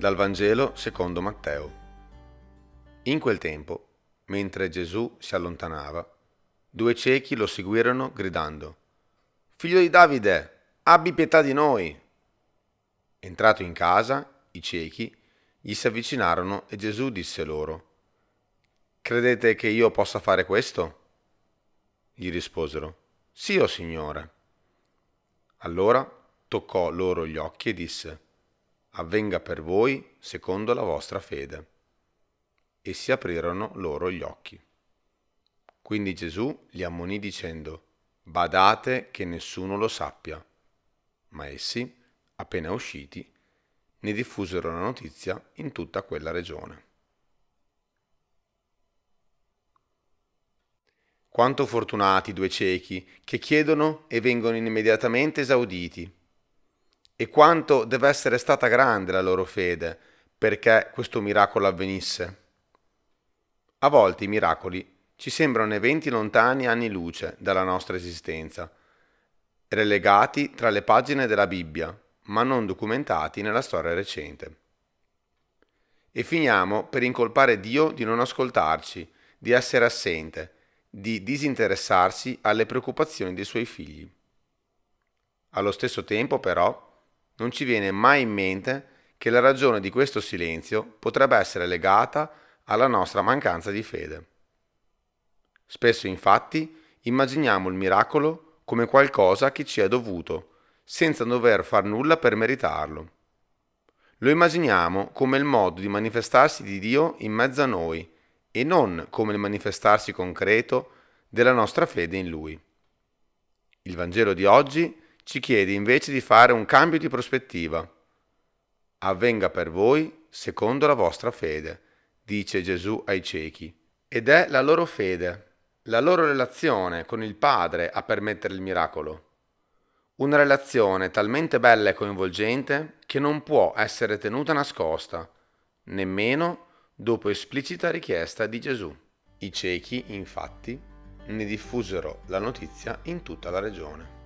Dal Vangelo secondo Matteo. In quel tempo, mentre Gesù si allontanava, due ciechi lo seguirono gridando, Figlio di Davide, abbi pietà di noi. Entrato in casa, i ciechi gli si avvicinarono e Gesù disse loro, Credete che io possa fare questo? Gli risposero, Sì, o oh Signore. Allora toccò loro gli occhi e disse, avvenga per voi secondo la vostra fede. E si aprirono loro gli occhi. Quindi Gesù li ammonì dicendo, Badate che nessuno lo sappia. Ma essi, appena usciti, ne diffusero la notizia in tutta quella regione. Quanto fortunati due ciechi che chiedono e vengono immediatamente esauditi e quanto deve essere stata grande la loro fede perché questo miracolo avvenisse. A volte i miracoli ci sembrano eventi lontani anni luce dalla nostra esistenza, relegati tra le pagine della Bibbia, ma non documentati nella storia recente. E finiamo per incolpare Dio di non ascoltarci, di essere assente, di disinteressarsi alle preoccupazioni dei suoi figli. Allo stesso tempo, però, non ci viene mai in mente che la ragione di questo silenzio potrebbe essere legata alla nostra mancanza di fede. Spesso infatti immaginiamo il miracolo come qualcosa che ci è dovuto, senza dover far nulla per meritarlo. Lo immaginiamo come il modo di manifestarsi di Dio in mezzo a noi e non come il manifestarsi concreto della nostra fede in Lui. Il Vangelo di oggi è ci chiede invece di fare un cambio di prospettiva. Avvenga per voi secondo la vostra fede, dice Gesù ai ciechi. Ed è la loro fede, la loro relazione con il Padre a permettere il miracolo. Una relazione talmente bella e coinvolgente che non può essere tenuta nascosta, nemmeno dopo esplicita richiesta di Gesù. I ciechi, infatti, ne diffusero la notizia in tutta la regione.